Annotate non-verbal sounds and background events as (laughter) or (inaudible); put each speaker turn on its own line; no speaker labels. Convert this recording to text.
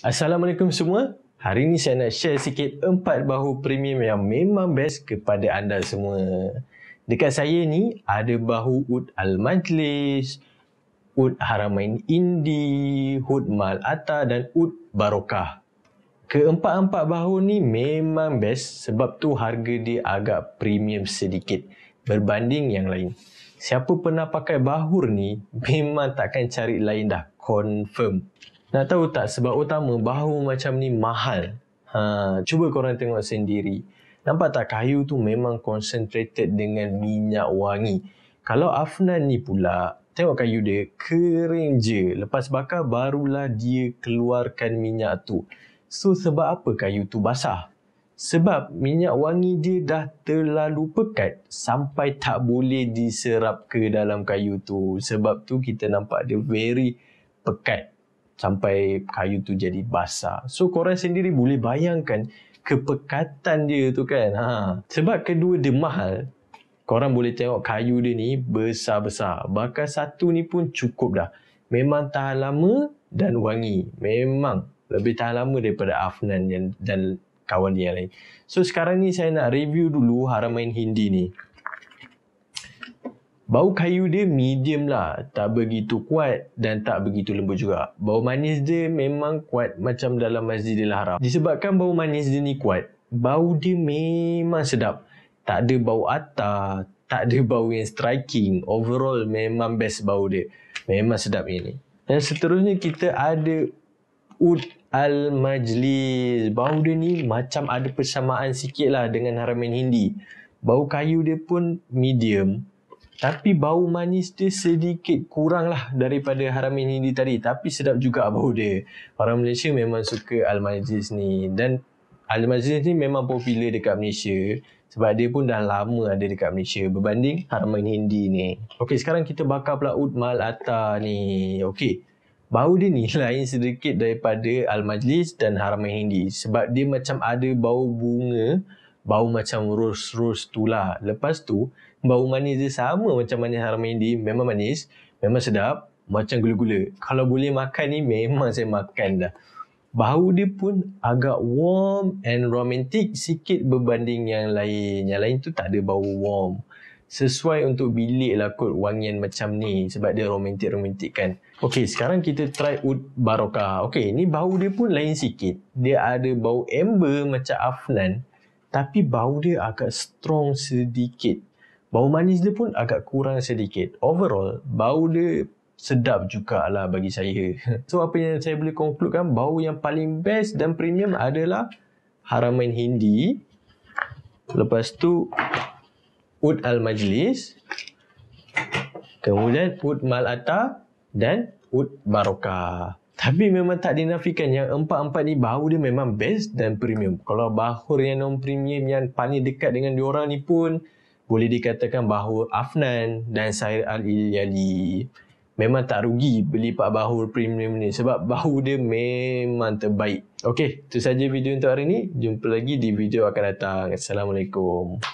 Assalamualaikum semua. Hari ini saya nak share sikit empat bahu premium yang memang best kepada anda semua. Dekat saya ni ada bahu Ud Al-Majlis, Ud Haramain Indi, Ud Mal Atta dan Ud Barokah. Keempat-empat bahu ni memang best sebab tu harga dia agak premium sedikit berbanding yang lain. Siapa pernah pakai bahu ni memang takkan cari lain dah confirm. Nak tahu tak sebab utama bahu macam ni mahal? Ha, cuba korang tengok sendiri. Nampak tak kayu tu memang concentrated dengan minyak wangi. Kalau Afnan ni pula, tengok kayu dia kering je. Lepas bakar barulah dia keluarkan minyak tu. So sebab apa kayu tu basah? Sebab minyak wangi dia dah terlalu pekat sampai tak boleh diserap ke dalam kayu tu. Sebab tu kita nampak dia very pekat sampai kayu tu jadi basah. So korang sendiri boleh bayangkan kepekatan dia tu kan. Ha. Sebab kedua dia mahal, korang boleh tengok kayu dia ni besar-besar. Bakar satu ni pun cukup dah. Memang tahan lama dan wangi. Memang lebih tahan lama daripada Afnan dan kawan dia lain. So sekarang ni saya nak review dulu Haramain Hindi ni. Bau kayu dia medium lah, tak begitu kuat dan tak begitu lembut juga. Bau manis dia memang kuat macam dalam Masjidil Haram. Disebabkan bau manis dia ni kuat, bau dia memang sedap. Tak ada bau atar, tak ada bau yang striking. Overall memang best bau dia. Memang sedap ini. Dan seterusnya kita ada Ud Al-Majlis. Bau dia ni macam ada persamaan sikit lah dengan haramin Hindi. Bau kayu dia pun medium. Tapi bau manis dia sedikit kurang lah daripada haram ini tadi. Tapi sedap juga bau dia. Orang Malaysia memang suka al ni. Dan al ni memang popular dekat Malaysia. Sebab dia pun dah lama ada dekat Malaysia berbanding Harman Hindi ni. Okey, sekarang kita bakar pula Ud Mal Atta ni. Okey. Bau dia ni (laughs) lain sedikit daripada Al Majlis dan Harman Hindi sebab dia macam ada bau bunga bau macam rose-rose tu lah. Lepas tu, bau manis dia sama macam manis haram mandi. Memang manis, memang sedap, macam gula-gula. Kalau boleh makan ni, memang saya makan dah. Bau dia pun agak warm and romantic sikit berbanding yang lain. Yang lain tu tak ada bau warm. Sesuai untuk bilik lah kot wangian macam ni sebab dia romantik-romantik kan. Okay, sekarang kita try Oud Barokah. Okay, ni bau dia pun lain sikit. Dia ada bau amber macam Afnan tapi bau dia agak strong sedikit. Bau manis dia pun agak kurang sedikit. Overall, bau dia sedap juga lah bagi saya. (laughs) So, apa yang saya boleh conclude kan, bau yang paling best dan premium adalah Haramain Hindi. Lepas tu, Ud Al-Majlis. Kemudian, Ud Mal Atta dan Ud Barokah. Tapi memang tak dinafikan yang empat-empat ni bau dia memang best dan premium. Kalau bahur yang non-premium yang paling dekat dengan diorang ni pun boleh dikatakan bahur Afnan dan Syair Al-Ilyali. Memang tak rugi beli pak bahur premium ni sebab bahu dia memang terbaik. Okey, itu saja video untuk hari ini. Jumpa lagi di video akan datang. Assalamualaikum.